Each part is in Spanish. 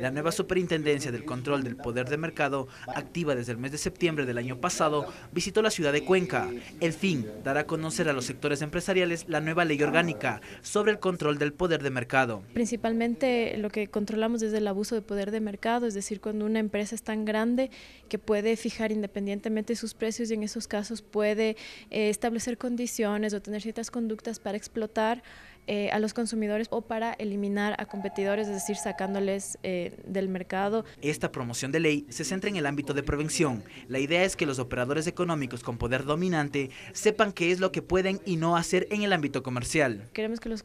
La nueva Superintendencia del Control del Poder de Mercado, activa desde el mes de septiembre del año pasado, visitó la ciudad de Cuenca. El fin, dar a conocer a los sectores empresariales la nueva ley orgánica sobre el control del poder de mercado. Principalmente lo que controlamos desde el abuso de poder de mercado, es decir, cuando una empresa es tan grande que puede fijar independientemente sus precios y en esos casos puede eh, establecer condiciones o tener ciertas conductas para explotar eh, a los consumidores o para eliminar a competidores, es decir, sacándoles eh, del mercado. Esta promoción de ley se centra en el ámbito de prevención. La idea es que los operadores económicos con poder dominante sepan qué es lo que pueden y no hacer en el ámbito comercial. Queremos que los,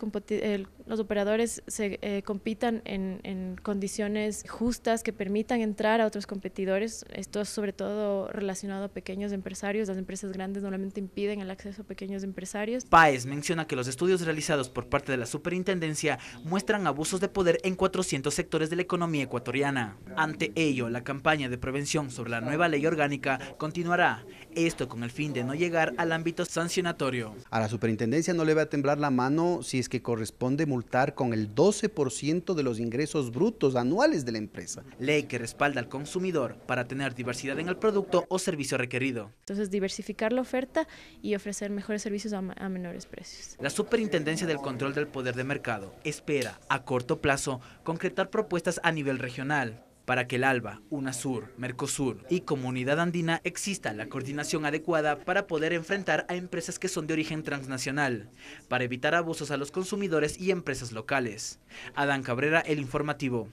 operadores se eh, compitan en, condiciones justas que permitan entrar a otros competidores. Esto es sobre todo relacionado a pequeños empresarios. Las empresas grandes normalmente impiden el acceso a pequeños empresarios. Paez menciona que los estudios realizados por parte de la superintendencia muestran abusos de poder en 400 sectores de economía ecuatoriana. Ante ello, la campaña de prevención sobre la nueva ley orgánica continuará esto con el fin de no llegar al ámbito sancionatorio. A la superintendencia no le va a temblar la mano si es que corresponde multar con el 12% de los ingresos brutos anuales de la empresa. Ley que respalda al consumidor para tener diversidad en el producto o servicio requerido. Entonces diversificar la oferta y ofrecer mejores servicios a, menores precios. La superintendencia del control del poder de mercado espera a corto plazo concretar propuestas a nivel regional para que el ALBA, UNASUR, MERCOSUR y Comunidad Andina exista la coordinación adecuada para poder enfrentar a empresas que son de origen transnacional, para evitar abusos a los consumidores y empresas locales. Adán Cabrera, El Informativo.